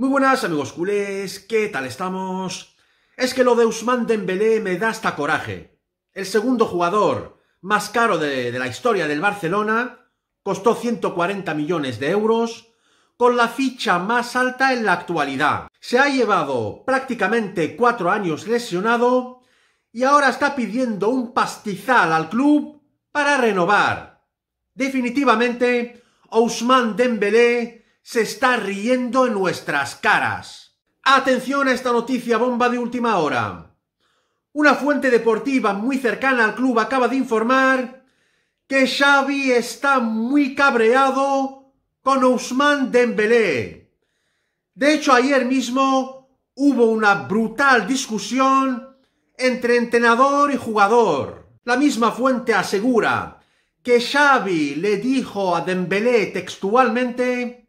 Muy buenas amigos culés, ¿qué tal estamos? Es que lo de Usman Dembélé me da hasta coraje. El segundo jugador más caro de, la historia del Barcelona costó 140 millones de euros con la ficha más alta en la actualidad. Se ha llevado prácticamente cuatro años lesionado y ahora está pidiendo un pastizal al club para renovar. Definitivamente, Ousmane Dembélé se está riendo en nuestras caras. Atención a esta noticia bomba de última hora. Una fuente deportiva muy cercana al club acaba de informar que Xavi está muy cabreado con Ousmane Dembélé. De hecho, ayer mismo hubo una brutal discusión entre entrenador y jugador. La misma fuente asegura que Xavi le dijo a Dembélé textualmente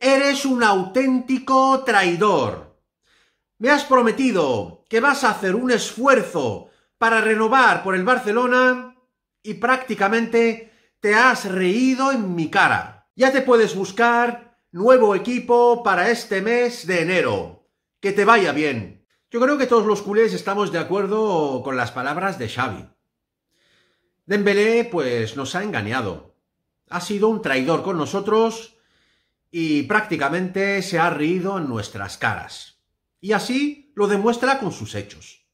eres un auténtico traidor. Me has prometido que vas a hacer un esfuerzo para renovar por el Barcelona y prácticamente te has reído en mi cara. Ya te puedes buscar nuevo equipo para este mes de enero. Que te vaya bien. Yo creo que todos los culés estamos de acuerdo con las palabras de Xavi. Dembélé pues nos ha engañado. Ha sido un traidor con nosotros y prácticamente se ha reído en nuestras caras. Y así lo demuestra con sus hechos.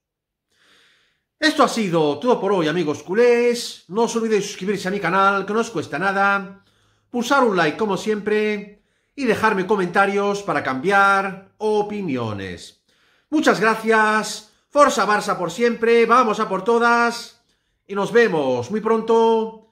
Esto ha sido todo por hoy, amigos culés. No os olvidéis suscribirse a mi canal, que no os cuesta nada. Pulsar un like, como siempre. Y dejarme comentarios para cambiar opiniones. Muchas gracias. Forza Barça por siempre. Vamos a por todas. Y nos vemos muy pronto